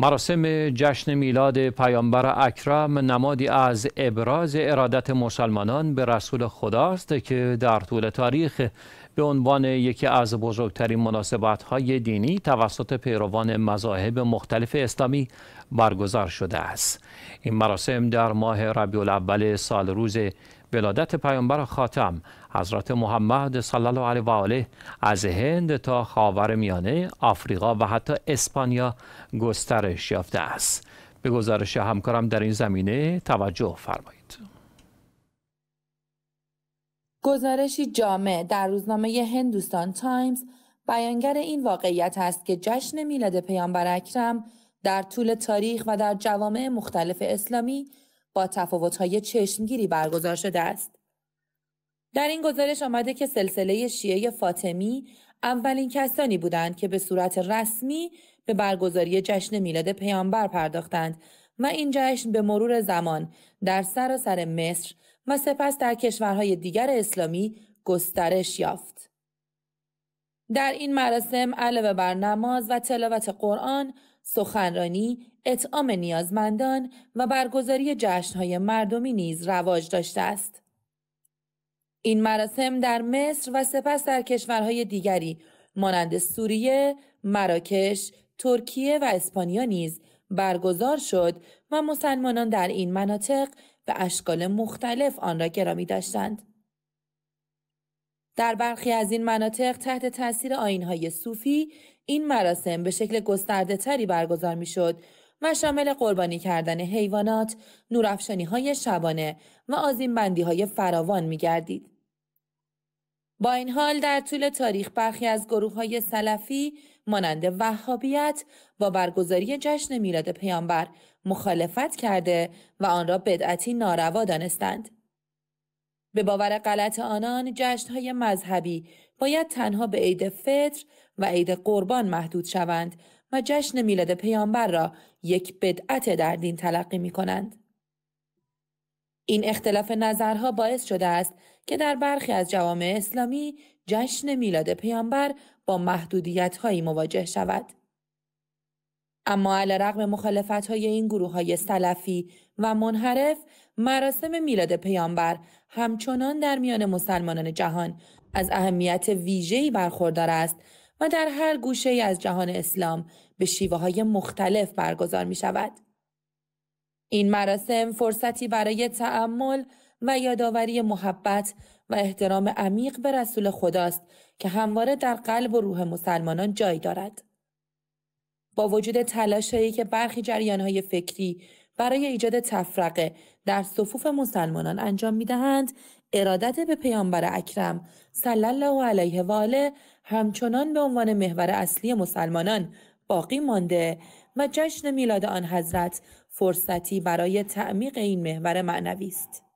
مراسم جشن میلاد پیامبر اکرم نمادی از ابراز ارادت مسلمانان به رسول خداست که در طول تاریخ به عنوان یکی از بزرگترین مناسبت‌های دینی توسط پیروان مذاهب مختلف اسلامی برگزار شده است. این مراسم در ماه ربیع الاول سال روز ولادت پیامبر خاتم حضرت محمد صلی الله علیه و آله از هند تا خاور میانه آفریقا و حتی اسپانیا گسترش یافته است به گزارش همکارم در این زمینه توجه فرمایید گزارشی جامع در روزنامه هندوستان تایمز بیانگر این واقعیت است که جشن میلاد پیامبر اکرم در طول تاریخ و در جوامع مختلف اسلامی با تفاوت‌های چشمگیری برگزار شده است. در این گزارش آمده که سلسله شیعه فاطمی اولین کسانی بودند که به صورت رسمی به برگزاری جشن میلاد پیامبر پرداختند و این جشن به مرور زمان در سراسر سر مصر و سپس در کشورهای دیگر اسلامی گسترش یافت. در این مراسم علاوه بر نماز و تلاوت قرآن سخنرانی، اطعام نیازمندان و برگزاری جشنهای مردمی نیز رواج داشته است. این مراسم در مصر و سپس در کشورهای دیگری مانند سوریه، مراکش، ترکیه و اسپانیا نیز برگزار شد و مسلمانان در این مناطق به اشکال مختلف آن را گرامی داشتند. در برخی از این مناطق تحت تاثیر آینهای صوفی این مراسم به شکل گسترده تری برگزار می شد و شامل قربانی کردن حیوانات، نورفشانی های شبانه و بندی های فراوان می گردید. با این حال در طول تاریخ برخی از گروه های سلفی مانند وهابیت با برگزاری جشن میلاد پیامبر مخالفت کرده و آن را بدعتی ناروا دانستند. به باور غلط آنان های مذهبی باید تنها به عید فطر و عید قربان محدود شوند و جشن میلاد پیامبر را یک بدعت در دین تلقی می کنند. این اختلاف نظرها باعث شده است که در برخی از جوامع اسلامی جشن میلاد پیامبر با محدودیت هایی مواجه شود. اما علیرغم مخالفت های این گروه های سلفی و منحرف مراسم میلاد پیامبر همچنان در میان مسلمانان جهان از اهمیت ویژه‌ای برخوردار است و در هر گوشه ای از جهان اسلام به شیوه های مختلف برگزار می شود. این مراسم فرصتی برای تعمل و یادآوری محبت و احترام عمیق به رسول خداست که همواره در قلب و روح مسلمانان جای دارد. با وجود تلاشهایی که برخی جریانهای فکری برای ایجاد تفرقه در صفوف مسلمانان انجام میدهند ارادت به پیامبر اکرم صلی الله علیه و آله همچنان به عنوان محور اصلی مسلمانان باقی مانده و جشن میلاد آن حضرت فرصتی برای تعمیق این محور معنوی است